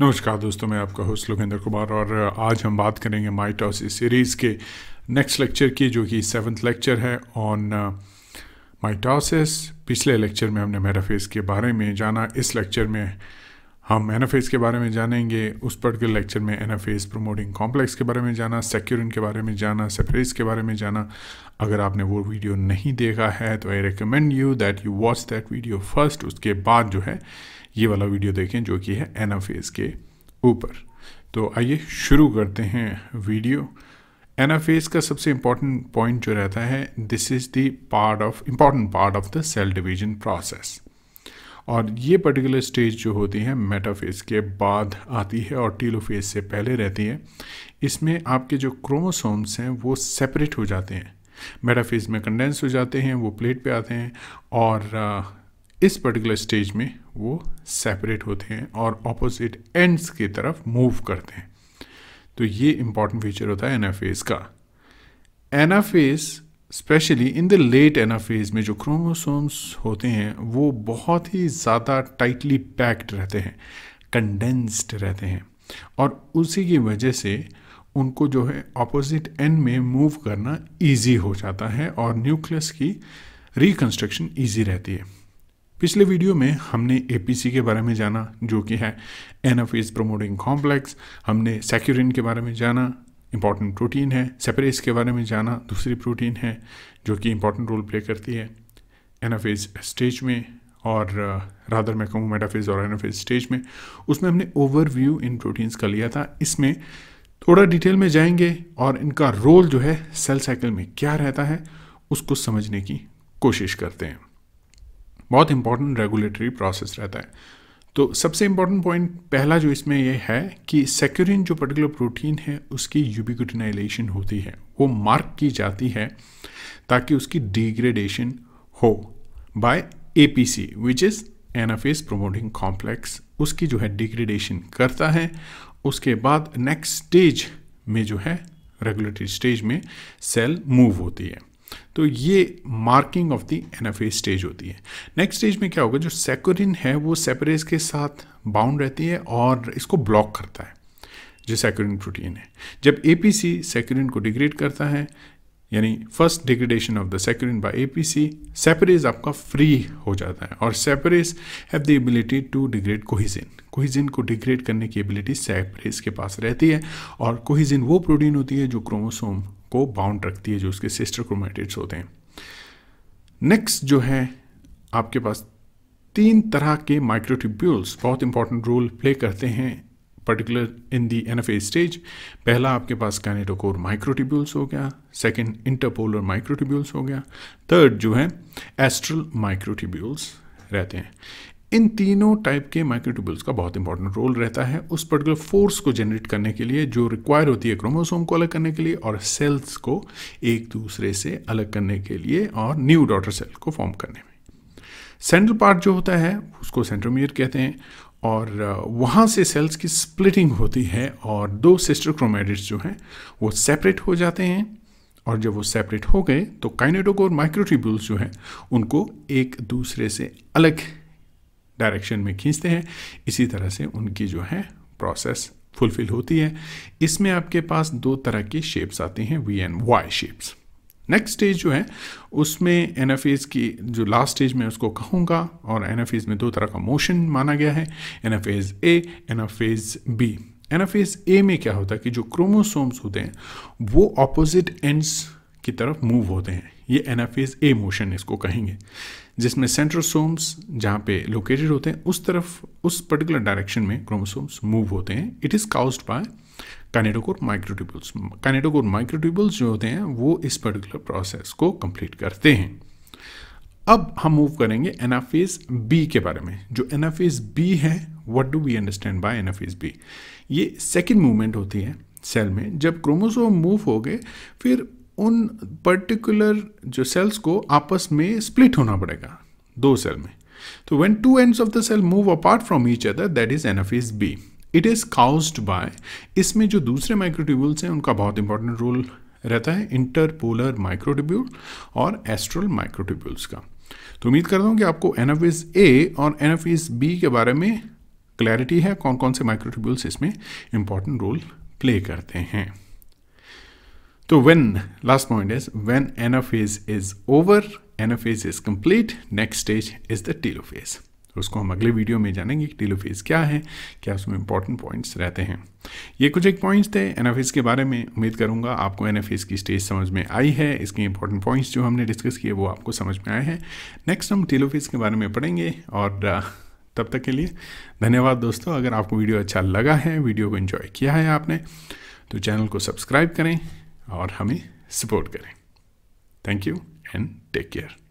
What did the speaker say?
नमस्कार दोस्तों मैं आपका होस्ट लोकेंद्र कुमार और आज हम बात करेंगे माइटॉस सीरीज़ के नेक्स्ट लेक्चर की जो कि सेवन्थ लेक्चर है ऑन माइटॉसिस पिछले लेक्चर में हमने मेराफेज के बारे में जाना इस लेक्चर में हम एन के बारे में जानेंगे उस पर्टिकुलर लेक्चर में एन प्रमोटिंग कॉम्प्लेक्स के बारे में जाना सेक्यूरिन के बारे में जाना सेपरेज के बारे में जाना अगर आपने वो वीडियो नहीं देखा है तो I recommend you that you watch that video first उसके बाद जो है ये वाला वीडियो देखें जो कि है एन के ऊपर तो आइए शुरू करते हैं वीडियो एन का सबसे इम्पॉर्टेंट पॉइंट जो रहता है this is the part of important part of the cell division process और ये पर्टिकुलर स्टेज जो होती है मेटाफेज के बाद आती है और टीलोफेज से पहले रहती है इसमें आपके जो क्रोमोसोम्स हैं वो सेपरेट हो जाते हैं मेटाफेज में कंडेंस हो जाते हैं वो प्लेट पे आते हैं और uh, इस पर्टिकुलर स्टेज में वो सेपरेट होते हैं और ऑपोजिट एंड्स की तरफ मूव करते हैं तो ये इंपॉर्टेंट फीचर होता है एनाफेज का anaphase specially in the late anaphase में जो क्रोमोसोम्स होते हैं वो बहुत ही ज़्यादा टाइटली पैक्ड रहते हैं कंडेंस्ड रहते हैं और उसी की वजह से उनको जो है ऑपोजिट एंड में मूव करना इजी हो जाता है और न्यूक्लियस की रिकन्स्ट्रक्शन इजी रहती है पिछले वीडियो में हमने ए के बारे में जाना जो कि है एनाफेज प्रोमोटिंग कॉम्प्लेक्स हमने सेक्यूरिन के बारे में जाना इंपॉर्टेंट प्रोटीन है सेपरेज के बारे में जाना दूसरी प्रोटीन है जो कि इंपॉर्टेंट रोल प्ले करती है एनाफेज स्टेज में और रादर uh, मैं कहूँ मेटाफेज और एनाफेज स्टेज में उसमें हमने ओवरव्यू इन प्रोटीन्स का लिया था इसमें थोड़ा डिटेल में जाएंगे और इनका रोल जो है सेल साइकिल में क्या रहता है उसको समझने की कोशिश करते हैं बहुत इंपॉर्टेंट रेगुलेटरी प्रोसेस रहता है तो सबसे इंपॉर्टेंट पॉइंट पहला जो इसमें यह है कि सेक्यूरिन जो पर्टिकुलर प्रोटीन है उसकी यूबिकुटिनाइलेशन होती है वो मार्क की जाती है ताकि उसकी डिग्रेडेशन हो by A P C which is anaphase promoting complex उसकी जो है डिग्रेडेशन करता है उसके बाद नेक्स्ट स्टेज में जो है रेगुलेटरी स्टेज में सेल मूव होती है तो ये marking of the anaphase stage होती है नेक्स्ट स्टेज में क्या होगा जो सेक्योरिन है वो सेपरेज के साथ बाउंड रहती है और इसको ब्लॉक करता है जो सेक्योरिन प्रोटीन है जब सी सेक्योरिन को डिग्रेड करता है यानी first degradation of the securin by C separase आपका फ्री हो जाता है और separase have the ability to degrade cohesin cohesin को डिग्रेड करने की एबिलिटी सेपरेज के पास रहती है और कोहिजिन वो प्रोटीन होती है जो क्रोमोसोम को बाउंड रखती है जो उसके सिस्टर क्रोमेटिड्स होते हैं नेक्स्ट जो है आपके पास तीन तरह के माइक्रोट्यूब्यूल्स बहुत इंपॉर्टेंट रोल प्ले करते हैं particular in the an stage पहला आपके पास कैनेटोकोर माइक्रोट्यूब्यूल्स हो गया सेकेंड इंटरपोलर माइक्रोट्यूब्यूल्स हो गया थर्ड जो है एस्ट्रल माइक्रोट्यूब्यूल्स रहते हैं इन तीनों टाइप के माइक्रोट्यूबल्स का बहुत इंपॉर्टेंट रोल रहता है उस पर्टिकुलर फोर्स को जनरेट करने के लिए जो रिक्वायर होती है क्रोमोसोम को अलग करने के लिए और सेल्स को एक दूसरे से अलग करने के लिए और न्यू डॉटर सेल को फॉर्म करने में सेंट्रल पार्ट जो होता है उसको सेंट्रोमियर कहते हैं और uh, वहाँ से सेल्स की स्प्लिटिंग होती है और दो सिस्टर क्रोमेडिट्स जो हैं वो सेपरेट हो जाते हैं और जब वो सेपरेट हो गए तो काइनेटोकोर माइक्रोट्यूबुल्स जो हैं उनको एक दूसरे से अलग डायरेक्शन में खींचते हैं इसी तरह से उनकी जो है प्रोसेस फुलफिल होती है इसमें आपके पास दो तरह की शेप्स आती हैं V and Y shapes next stage जो है उसमें एन की जो लास्ट स्टेज में उसको कहूँगा और एन में दो तरह का मोशन माना गया है an A an B an A में क्या होता है कि जो क्रोमोसोम्स होते हैं वो ऑपोजिट एंड्स की तरफ मूव होते हैं ये एनाफेज ए मोशन इसको कहेंगे जिसमें सेंट्रोसोम्स जहाँ पे लोकेटेड होते हैं उस तरफ उस पर्टिकुलर डायरेक्शन में क्रोमोसोम्स मूव होते हैं it is caused by kinetochore microtubules kinetochore microtubules जो होते हैं वो इस पर्टिकुलर प्रोसेस को कंप्लीट करते हैं अब हम मूव करेंगे एनाफेज बी के बारे में जो एनाफेज बी है what do we understand by anaphase B ये सेकेंड मूवमेंट होती है सेल में जब क्रोमोसोम मूव हो गए फिर उन पर्टिकुलर जो सेल्स को आपस में स्प्लिट होना पड़ेगा दो सेल में तो when two ends of the cell move apart from each other that is anaphase B it is caused by इसमें जो दूसरे माइक्रोट्यूबल्स हैं उनका बहुत इंपॉर्टेंट रोल रहता है इंटरपोलर माइक्रोट्यूब्यूल और एस्ट्रल माइक्रोट्यूब्यूल्स का तो उम्मीद करता हूँ कि आपको एनाफेज ए और एनाफेज बी के बारे में क्लैरिटी है कौन कौन से माइक्रोट्यूब्यूल्स इसमें इंपॉर्टेंट रोल प्ले करते हैं तो when last point is when point phase is over is phase is complete next stage is the telophase उसको हम अगले वीडियो में जानेंगे कि फेज क्या है क्या उसमें इंपॉर्टेंट पॉइंट्स रहते हैं ये कुछ एक पॉइंट्स थे एनाफेज के बारे में उम्मीद करूंगा आपको एनाफेज की स्टेज समझ में आई है इसके इंपॉर्टेंट पॉइंट्स जो हमने डिस्कस किए वो आपको समझ में आए हैं नेक्स्ट हम फेज के बारे में पढ़ेंगे और uh, तब तक के लिए धन्यवाद दोस्तों अगर आपको वीडियो अच्छा लगा है वीडियो को इन्जॉय किया है आपने तो चैनल को सब्सक्राइब करें और हमें सपोर्ट करें thank you and take care